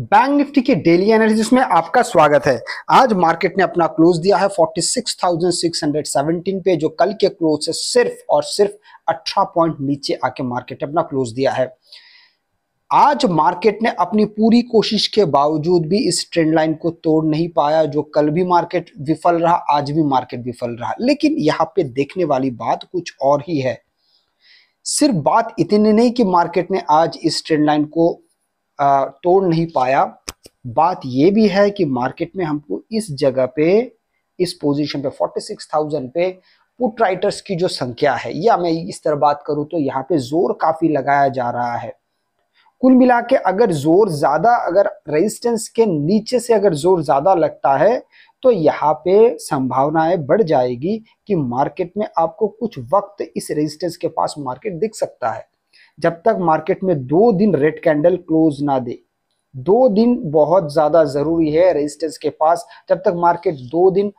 bank Nifty के daily analysis में आपका स्वागत है आज मार्केट ने अपना क्लोज दिया है 46,617 पे जो कल के क्लोज से सिर्फ और सिर्फ 18 पॉइंट नीचे आके मार्केट ने अपना क्लोज दिया है आज मार्केट ने अपनी पूरी कोशिश के बावजूद भी इस ट्रेंड लाइन को तोड़ नहीं पाया जो कल भी मार्केट विफल रहा आज भी मार्केट विफल रहा लेकिन यहाँ पे देखने वाली बात कुछ और ही है सिर्फ बात इतनी नहीं कि मार्केट ने आज इस ट्रेंड लाइन को तोड़ नहीं पाया बात यह भी है कि मार्केट में हमको इस जगह पे इस पोजीशन पे 46,000 पे पुट राइटर्स की जो संख्या है या मैं इस तरह बात करूं तो यहाँ पे जोर काफी लगाया जा रहा है कुल मिला के अगर जोर ज्यादा अगर रेजिस्टेंस के नीचे से अगर जोर ज्यादा लगता है तो यहाँ पे संभावनाएं बढ़ जाएगी कि मार्केट में आपको कुछ वक्त इस रेजिस्टेंस के पास मार्केट दिख सकता है जब तक मार्केट में दो दिन रेड कैंडल क्लोज ना दे दो दिन बहुत ज़्यादा ज़रूरी है रेजिस्टेंस के पास जब तक मार्केट दो दिन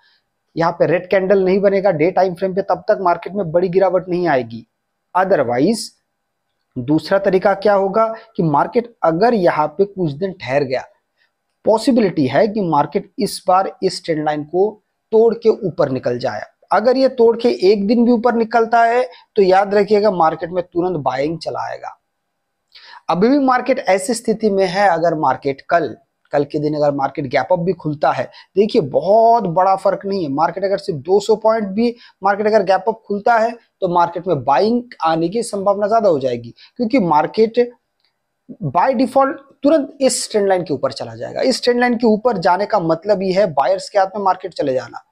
यहाँ पे रेड कैंडल नहीं बनेगा डे टाइम फ्रेम पे तब तक मार्केट में बड़ी गिरावट नहीं आएगी अदरवाइज दूसरा तरीका क्या होगा कि मार्केट अगर यहाँ पे कुछ दिन ठहर गया पॉसिबिलिटी है कि मार्केट इस बार इस ट्रेंड लाइन को तोड़ के ऊपर निकल जाए अगर ये तोड़ के एक दिन भी ऊपर निकलता है तो याद रखिएगा मार्केट में तुरंत बाइंग चलाएगा अभी भी मार्केट ऐसी स्थिति में है अगर मार्केट कल कल के दिन अगर मार्केट गैप अप भी खुलता है देखिए बहुत बड़ा फर्क नहीं है मार्केट अगर सिर्फ 200 पॉइंट भी मार्केट अगर गैप अप खुलता है तो मार्केट में बाइंग आने की संभावना ज्यादा हो जाएगी क्योंकि मार्केट बाय डिफॉल्ट तुरंत इस ट्रेंड लाइन के ऊपर चला जाएगा इस ट्रेंड लाइन के ऊपर जाने का मतलब ये है बायर्स के हाथ में मार्केट चले जाना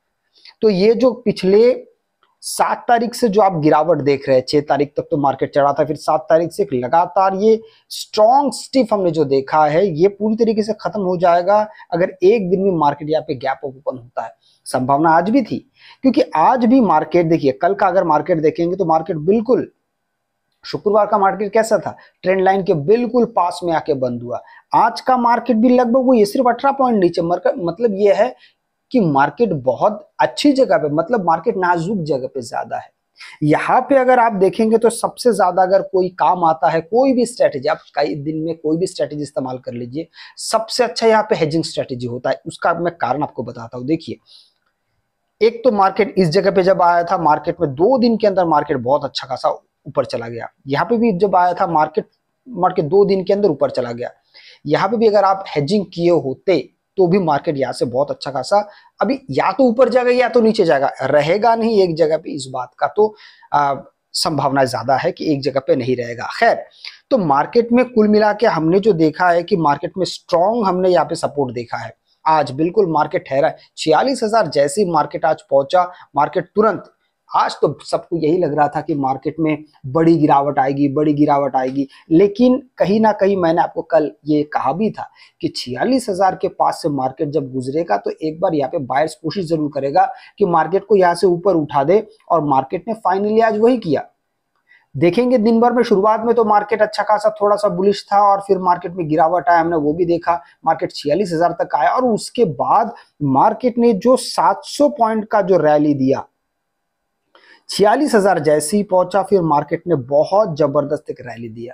तो ये जो पिछले सात तारीख से जो आप गिरावट देख रहे हैं छह तारीख तक तो मार्केट चढ़ा था फिर सात तारीख से लगातार ये स्ट्रॉन्ग स्टिफ हमने जो देखा है ये पूरी तरीके से खत्म हो जाएगा अगर एक दिन में मार्केट यहाँ पे गैप ओपन होता है संभावना आज भी थी क्योंकि आज भी मार्केट देखिए कल का अगर मार्केट देखेंगे तो मार्केट बिल्कुल शुक्रवार का मार्केट कैसा था ट्रेंड लाइन के बिल्कुल पास में आके बंद हुआ आज का मार्केट भी लगभग वो ये सिर्फ अठारह पॉइंट नीचे मतलब ये है कि मार्केट बहुत अच्छी जगह पे मतलब मार्केट नाजुक जगह पे ज्यादा है यहाँ पे अगर आप देखेंगे तो सबसे ज्यादा अगर कोई काम आता है कोई भी स्ट्रेटेजी आप कई दिन में कोई भी स्ट्रेटेजी इस्तेमाल कर लीजिए सबसे अच्छा यहाँ पे हेजिंग स्ट्रेटेजी होता है उसका मैं कारण आपको बताता हूँ देखिए एक तो मार्केट इस जगह पे जब आया था मार्केट में दो दिन के अंदर मार्केट बहुत अच्छा खासा ऊपर चला गया यहाँ पे भी जब आया था मार्केट मार्केट दो दिन के अंदर ऊपर चला गया यहाँ पे भी अगर आप हेजिंग किए होते तो भी मार्केट यहाँ से बहुत अच्छा खासा अभी या तो ऊपर जाएगा या तो नीचे जाएगा रहेगा नहीं एक जगह पे इस बात का तो आ, संभावना ज्यादा है कि एक जगह पे नहीं रहेगा खैर तो मार्केट में कुल मिला के हमने जो देखा है कि मार्केट में स्ट्रॉन्ग हमने यहाँ पे सपोर्ट देखा है आज बिल्कुल मार्केट ठहरा है छियालीस हजार जैसे मार्केट आज पहुंचा मार्केट तुरंत आज तो सबको यही लग रहा था कि मार्केट में बड़ी गिरावट आएगी बड़ी गिरावट आएगी लेकिन कहीं ना कहीं मैंने आपको कल ये कहा भी था कि छियालीस हजार के पास से मार्केट जब गुजरेगा तो एक बार यहाँ पे बायर्स कोशिश जरूर करेगा कि मार्केट को यहाँ से ऊपर उठा दे और मार्केट ने फाइनली आज वही किया देखेंगे दिन भर में शुरुआत में तो मार्केट अच्छा खासा थोड़ा सा बुलिश था और फिर मार्केट में गिरावट आया हमने वो भी देखा मार्केट छियालीस हजार तक आया और उसके बाद मार्केट ने जो 700 पॉइंट का जो रैली दिया छियालीस हजार जैसे ही पहुंचा फिर मार्केट ने बहुत जबरदस्त एक रैली दिया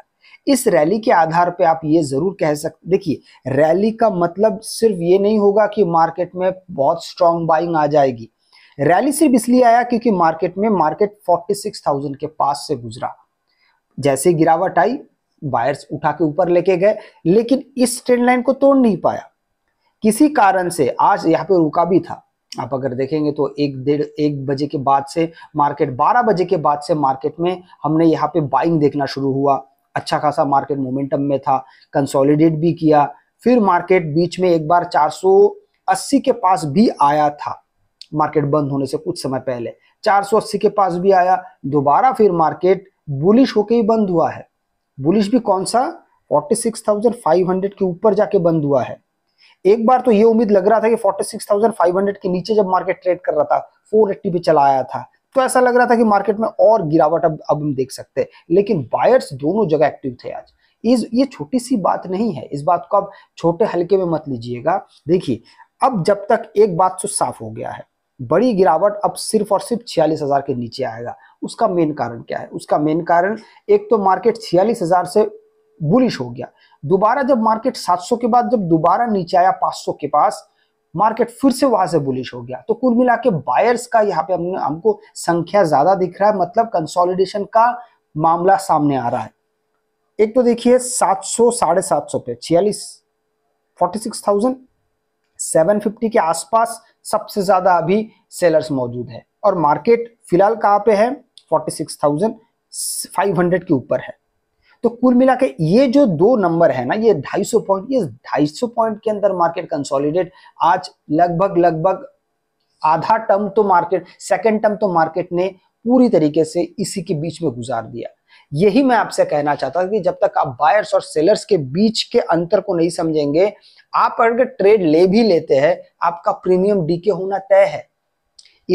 इस रैली के आधार पे आप ये जरूर कह सकते देखिए रैली का मतलब सिर्फ ये नहीं होगा कि मार्केट में बहुत स्ट्रांग बाइंग आ जाएगी रैली सिर्फ इसलिए आया क्योंकि मार्केट में मार्केट 46,000 के पास से गुजरा जैसे गिरावट आई बायर्स उठा के ऊपर लेके गए लेकिन इस ट्रेंड लाइन को तोड़ नहीं पाया किसी कारण से आज यहाँ पे रुका भी था आप अगर देखेंगे तो एक डेढ़ एक बजे के बाद से मार्केट 12 बजे के बाद से मार्केट में हमने यहाँ पे बाइंग देखना शुरू हुआ अच्छा खासा मार्केट मोमेंटम में था कंसोलिडेट भी किया फिर मार्केट बीच में एक बार 480 के पास भी आया था मार्केट बंद होने से कुछ समय पहले 480 के पास भी आया दोबारा फिर मार्केट बुलिश होके ही बंद हुआ है बुलिश भी कौन सा 46,500 के ऊपर जाके बंद हुआ है एक बार तो ये उम्मीद लग रहा था कि 46,500 के नीचे जब मार्केट ट्रेड कर रहा था 480 पे चला आया था तो ऐसा लग रहा था कि मार्केट में और गिरावट अब अब हम देख सकते हैं लेकिन बायर्स दोनों जगह एक्टिव थे आज इस ये छोटी सी बात नहीं है इस बात को आप छोटे हल्के में मत लीजिएगा देखिए अब जब तक एक बात तो साफ हो गया है बड़ी गिरावट अब सिर्फ और सिर्फ छियालीस के नीचे आएगा उसका मेन कारण क्या है उसका मेन कारण एक तो मार्केट छियालीस से बुलिश हो गया दोबारा जब मार्केट 700 के बाद जब दोबारा नीचे आया 500 के पास मार्केट फिर से वहां से बुलिश हो गया तो कुल मिला के बायर्स का यहाँ पे हमने हमको संख्या ज्यादा दिख रहा है मतलब कंसोलिडेशन का मामला सामने आ रहा है एक तो देखिए सात सौ साढ़े सात सौ पे छियालीस forty six thousand seven fifty के आसपास सबसे ज्यादा अभी सेलर्स मौजूद है और मार्केट फिलहाल कहाँ पे है forty six thousand five hundred के ऊपर है तो कुल मिला के ये जो दो नंबर है ना ये 250 पॉइंट ये 250 पॉइंट के अंदर मार्केट कंसोलिडेट आज लगभग लगभग आधा टर्म तो मार्केट सेकेंड टर्म तो मार्केट ने पूरी तरीके से इसी के बीच में गुजार दिया यही मैं आपसे कहना चाहता था कि जब तक आप बायर्स और सेलर्स के बीच के अंतर को नहीं समझेंगे आप अगर ट्रेड ले भी लेते हैं आपका प्रीमियम डीके होना तय है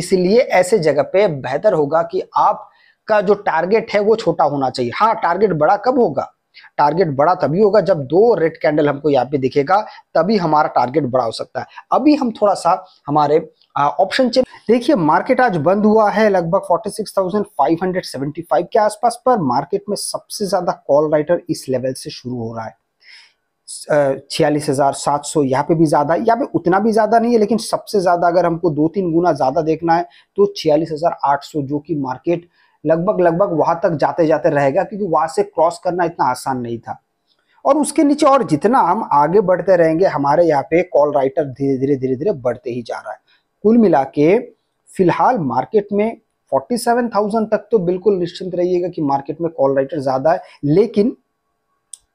इसलिए ऐसे जगह पे बेहतर होगा कि आप का जो टारगेट है वो छोटा होना चाहिए हाँ टारगेट बड़ा कब होगा टारगेट बड़ा तभी होगा जब दो रेड कैंडल हमको यहाँ पे दिखेगा तभी हमारा टारगेट बड़ा हो सकता है अभी हम थोड़ा सा हमारे ऑप्शन चेन देखिए मार्केट आज बंद हुआ है लगभग 46,575 के आसपास पर मार्केट में सबसे ज्यादा कॉल राइटर इस लेवल से शुरू हो रहा है छियालीस हजार सात सौ यहाँ पे भी ज्यादा यहाँ पे उतना भी ज्यादा नहीं है लेकिन सबसे ज्यादा अगर हमको दो तीन गुना ज्यादा देखना है तो छियालीस हजार आठ सौ जो कि मार्केट लगभग लगभग वहां तक जाते जाते रहेगा क्योंकि वहां से क्रॉस करना इतना आसान नहीं था और उसके नीचे और जितना हम आगे बढ़ते रहेंगे हमारे यहाँ पे कॉल राइटर धीरे धीरे धीरे धीरे बढ़ते ही जा रहा है कुल मिला फिलहाल मार्केट में 47,000 तक तो बिल्कुल निश्चिंत रहिएगा कि मार्केट में कॉल राइटर ज़्यादा है लेकिन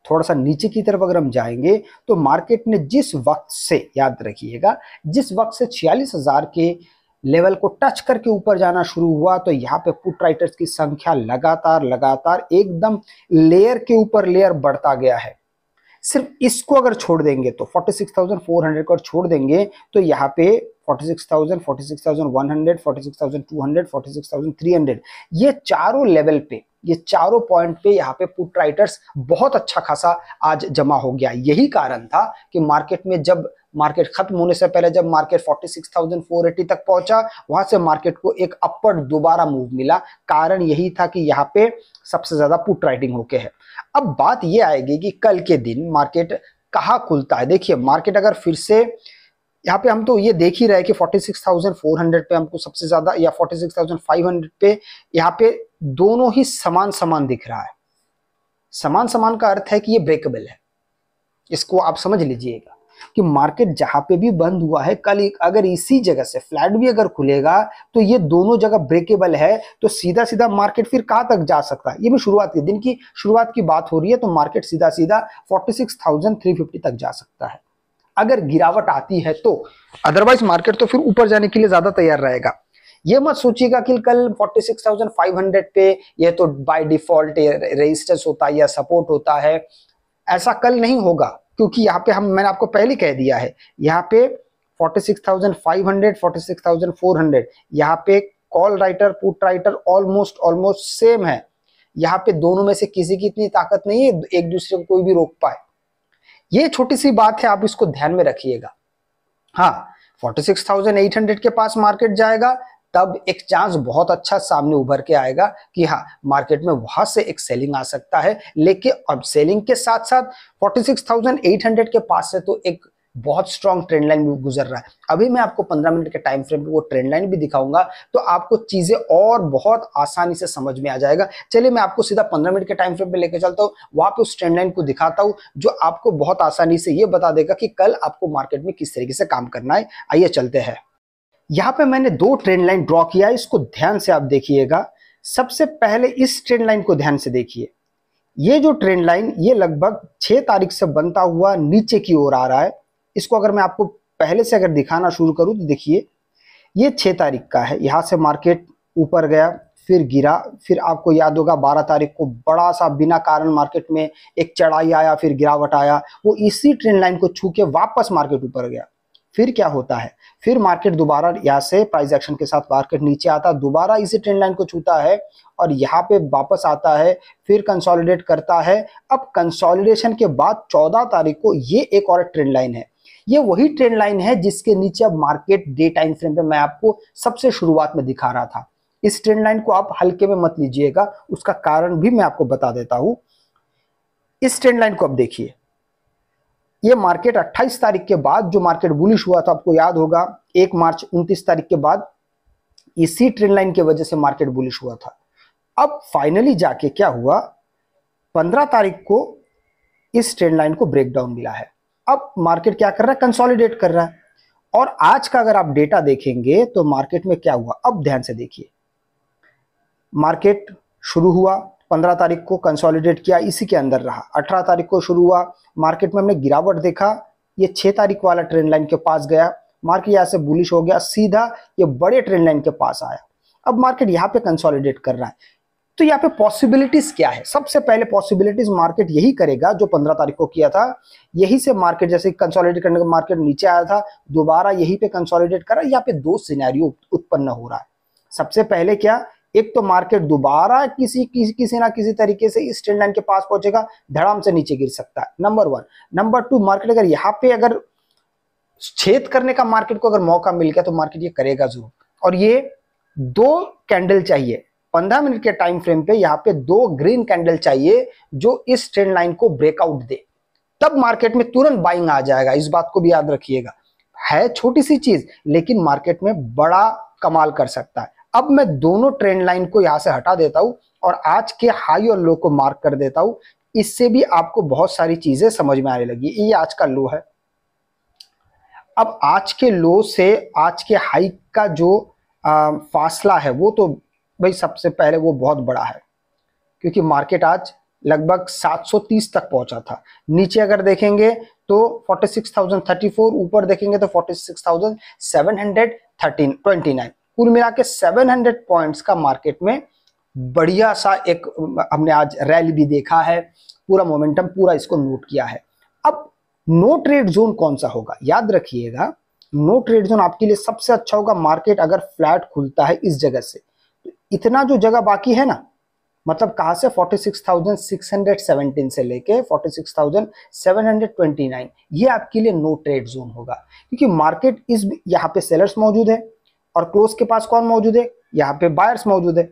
थोड़ा सा नीचे की तरफ अगर हम जाएंगे तो मार्केट ने जिस वक्त से याद रखिएगा जिस वक्त से छियालीस के लेवल को टच करके ऊपर जाना शुरू हुआ तो यहाँ पे पुट राइटर्स की संख्या लगातार लगातार एकदम लेयर के ऊपर लेयर बढ़ता गया है सिर्फ इसको अगर छोड़ देंगे तो 46,400 को छोड़ देंगे तो यहाँ पे 46,000, 46,100, 46,200, 46,300 ये चारों लेवल पे ये चारों पॉइंट पे यहाँ पे पुट राइटर्स बहुत अच्छा खासा आज जमा हो गया यही कारण था कि मार्केट में जब मार्केट खत्म होने से पहले जब मार्केट 46,480 तक पहुंचा वहां से मार्केट को एक अपर दोबारा मूव मिला कारण यही था कि यहाँ पे सबसे ज्यादा पुट राइटिंग होके है अब बात यह आएगी कि कल के दिन मार्केट कहाँ खुलता है देखिए मार्केट अगर फिर से यहाँ पे हम तो ये देख ही रहे कि 46,400 पे हमको सबसे ज्यादा या 46,500 पे यहाँ पे दोनों ही समान समान दिख रहा है समान समान का अर्थ है कि ये ब्रेकेबल है इसको आप समझ लीजिएगा कि मार्केट जहां पे भी बंद हुआ है कल एक अगर इसी जगह से फ्लैट भी अगर खुलेगा तो ये दोनों जगह ब्रेकेबल है तो सीधा सीधा मार्केट फिर कहां तक जा सकता है ये भी शुरुआत की दिन की शुरुआत की बात हो रही है तो मार्केट सीधा सीधा फोर्टी तक जा सकता है अगर गिरावट आती है तो अदरवाइज मार्केट तो फिर ऊपर जाने के लिए ज्यादा तैयार रहेगा ये मत सोचिएगा कि कल 46,500 पे ये तो बाय डिफॉल्ट रेजिस्टेंस होता है या सपोर्ट होता है ऐसा कल नहीं होगा क्योंकि यहाँ पे हम मैंने आपको पहले कह दिया है यहाँ पे 46,500, 46,400 यहाँ पे call writer put writer almost almost same है यहाँ पे दोनों में से किसी की इतनी ताकत नहीं है एक दूसरे को कोई भी रोक पाए ये छोटी सी बात है आप इसको ध्यान में रखिएगा हाँ 46,800 के पास मार्केट जाएगा तब एक चांस बहुत अच्छा सामने उभर के आएगा कि हाँ मार्केट में वहां से एक सेलिंग आ सकता है लेकिन अब सेलिंग के साथ साथ 46,800 के पास से तो एक बहुत स्ट्रॉन्ग ट्रेंड लाइन भी गुजर रहा है अभी मैं आपको 15 मिनट के टाइम फ्रेम पे वो ट्रेंड लाइन भी दिखाऊंगा तो आपको चीजें और बहुत आसानी से समझ में आ जाएगा चलिए मैं आपको सीधा 15 मिनट के टाइम फ्रेम पे लेकर चलता हूँ वहां पे उस ट्रेंड लाइन को दिखाता हूँ जो आपको बहुत आसानी से ये बता देगा कि कल आपको मार्केट में किस तरीके से काम करना है आइए चलते हैं यहाँ पे मैंने दो ट्रेंड लाइन ड्रॉ किया इसको ध्यान से आप देखिएगा सबसे पहले इस ट्रेंड लाइन को ध्यान से देखिए ये जो ट्रेंड लाइन ये लगभग छह तारीख से बनता हुआ नीचे की ओर आ रहा है इसको अगर मैं आपको पहले से अगर दिखाना शुरू करूं तो देखिए ये छः तारीख का है यहाँ से मार्केट ऊपर गया फिर गिरा फिर आपको याद होगा बारह तारीख को बड़ा सा बिना कारण मार्केट में एक चढ़ाई आया फिर गिरावट आया वो इसी ट्रेंड लाइन को छू के वापस मार्केट ऊपर गया फिर क्या होता है फिर मार्केट दोबारा यहाँ से प्राइस एक्शन के साथ मार्केट नीचे आता है दोबारा इसी ट्रेंड लाइन को छूता है और यहाँ पे वापस आता है फिर कंसोलिडेट करता है अब कंसोलिडेशन के बाद 14 तारीख को ये एक और ट्रेंड लाइन है ये वही ट्रेंड लाइन है जिसके नीचे अब मार्केट डे टाइम फ्रेम पे मैं आपको सबसे शुरुआत में दिखा रहा था इस ट्रेंड लाइन को आप हल्के में मत लीजिएगा उसका कारण भी मैं आपको बता देता हूं इस ट्रेंड लाइन को आप देखिए ये मार्केट 28 तारीख के बाद जो मार्केट बुलिश हुआ था आपको याद होगा एक मार्च 29 तारीख के बाद इसी ट्रेंड लाइन की वजह से मार्केट बुलिश हुआ था अब फाइनली जाके क्या हुआ 15 तारीख को इस ट्रेन लाइन को ब्रेकडाउन मिला है अब मार्केट क्या कर रहा है कंसोलिडेट कर रहा है और आज का अगर आप डेटा देखेंगे तो मार्केट में क्या हुआ अब ध्यान से देखिए मार्केट शुरू हुआ पंद्रह तारीख को कंसोलिडेट किया इसी के अंदर रहा अठारह तारीख को शुरू हुआ मार्केट में हमने गिरावट देखा ये छह तारीख वाला ट्रेंड लाइन के पास गया मार्केट यहाँ से बुलिश हो गया सीधा ये बड़े ट्रेंड लाइन के पास आया अब मार्केट यहाँ पे कंसोलिडेट कर रहा है तो यहाँ पे पॉसिबिलिटीज क्या है सबसे पहले पॉसिबिलिटीज मार्केट यही करेगा जो 15 तारीख को किया था यही से मार्केट जैसे कंसोलिडेट करने का मार्केट नीचे आया था दोबारा यही पे कंसोलिडेट करा यहाँ पे दो सिनेरियो उत्पन्न हो रहा है सबसे पहले क्या एक तो मार्केट दोबारा किसी किसी किसी ना किसी तरीके से इस ट्रेंड लाइन के पास पहुंचेगा धड़ाम से नीचे गिर सकता है number one number two market अगर यहाँ पे अगर छेद करने का मार्केट को अगर मौका मिल गया तो मार्केट ये करेगा जरूर और ये दो कैंडल चाहिए पंद्रह मिनट के टाइम फ्रेम पे यहाँ पे दो ग्रीन कैंडल चाहिए जो इस ट्रेंड लाइन को ब्रेकआउट दे तब मार्केट में तुरंत बाइंग आ जाएगा इस बात को भी याद रखिएगा है छोटी सी चीज लेकिन मार्केट में बड़ा कमाल कर सकता है अब मैं दोनों ट्रेंड लाइन को यहाँ से हटा देता हूँ और आज के हाई और लो को मार्क कर देता हूँ इससे भी आपको बहुत सारी चीजें समझ में आने लगी ये आज का लो है अब आज के लो से आज के हाई का जो आ, फासला है वो तो भाई सबसे पहले वो बहुत बड़ा है क्योंकि मार्केट आज लगभग 730 तक पहुंचा था नीचे अगर देखेंगे तो 46,034 ऊपर देखेंगे तो 46,739 कुल मिला के सेवन हंड्रेड पॉइंट का मार्केट में बढ़िया सा एक हमने आज रैली भी देखा है पूरा मोमेंटम पूरा इसको नोट किया है अब नो ट्रेड जोन कौन सा होगा याद रखिएगा नो ट्रेड जोन आपके लिए सबसे अच्छा होगा मार्केट अगर फ्लैट खुलता है इस जगह से तो इतना जो जगह बाकी है ना मतलब कहा से 46,617 से लेके 46,729 ये आपके लिए नो ट्रेड जोन होगा क्योंकि मार्केट इस यहाँ पे सेलर्स मौजूद है और क्लोज के पास कौन मौजूद है यहाँ पे बायर्स मौजूद है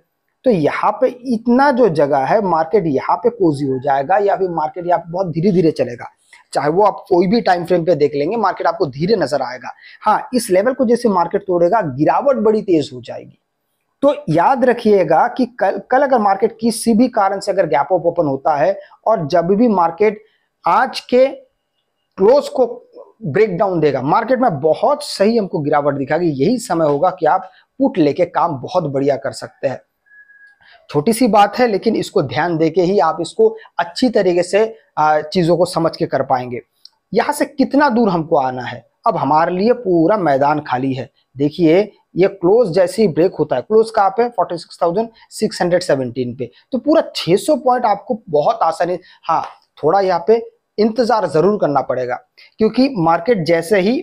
तो यहाँ पे इतना जो जगह है मार्केट यहाँ पे कोजी हो जाएगा या फिर मार्केट यहाँ पे बहुत धीरे धीरे चलेगा चाहे वो आप कोई भी टाइम फ्रेम पे देख लेंगे मार्केट आपको धीरे नजर आएगा हाँ इस लेवल को जैसे मार्केट तोड़ेगा गिरावट बड़ी तेज हो जाएगी तो याद रखिएगा कि कल कल अगर मार्केट किसी भी कारण से अगर गैप ऑफ ओपन होता है और जब भी मार्केट आज के क्लोज को ब्रेकडाउन देगा मार्केट में बहुत सही हमको गिरावट दिखाएगी यही समय होगा कि आप पुट लेके काम बहुत बढ़िया कर सकते हैं छोटी सी बात है लेकिन इसको ध्यान दे के ही आप इसको अच्छी तरीके से चीज़ों को समझ के कर पाएंगे यहां से कितना दूर हमको आना है अब हमारे लिए पूरा मैदान खाली है देखिए ये क्लोज जैसे ही ब्रेक होता है क्लोज कहाँ पे 46,617 पे तो पूरा 600 पॉइंट आपको बहुत आसानी हाँ थोड़ा यहाँ पे इंतज़ार ज़रूर करना पड़ेगा क्योंकि मार्केट जैसे ही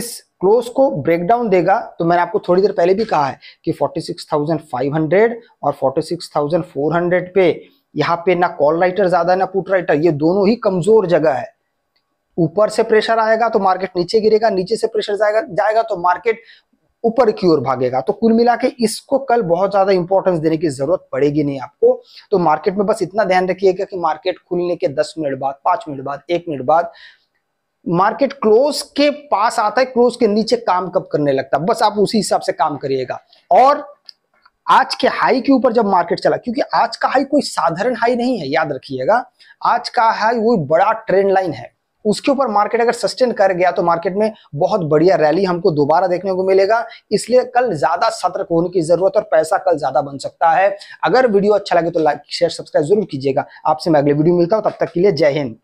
इस क्लोज को ब्रेकडाउन देगा तो मैंने आपको थोड़ी देर पहले भी कहा है कि 46,500 और 46,400 पे यहाँ पे ना कॉल राइटर ज़्यादा है ना पुट राइटर ये दोनों ही कमज़ोर जगह है ऊपर से प्रेशर आएगा तो मार्केट नीचे गिरेगा नीचे से प्रेशर जाएगा जाएगा तो मार्केट ऊपर की ओर भागेगा तो कुल मिला के इसको कल बहुत ज्यादा इंपॉर्टेंस देने की जरूरत पड़ेगी नहीं आपको तो मार्केट में बस इतना ध्यान रखिएगा कि मार्केट खुलने के दस मिनट बाद पांच मिनट बाद एक मिनट बाद मार्केट क्लोज के पास आता है क्लोज के नीचे काम कब करने लगता है बस आप उसी हिसाब से काम करिएगा और आज के हाई के ऊपर जब मार्केट चला क्योंकि आज का हाई कोई साधारण हाई नहीं है याद रखिएगा आज का हाई वो बड़ा ट्रेंड लाइन है उसके ऊपर मार्केट अगर सस्टेन कर गया तो मार्केट में बहुत बढ़िया रैली हमको दोबारा देखने को मिलेगा इसलिए कल ज्यादा सतर्क होने की जरूरत और पैसा कल ज्यादा बन सकता है अगर वीडियो अच्छा लगे तो लाइक शेयर सब्सक्राइब जरूर कीजिएगा आपसे मैं अगले वीडियो मिलता हूँ तब तक के लिए जय हिंद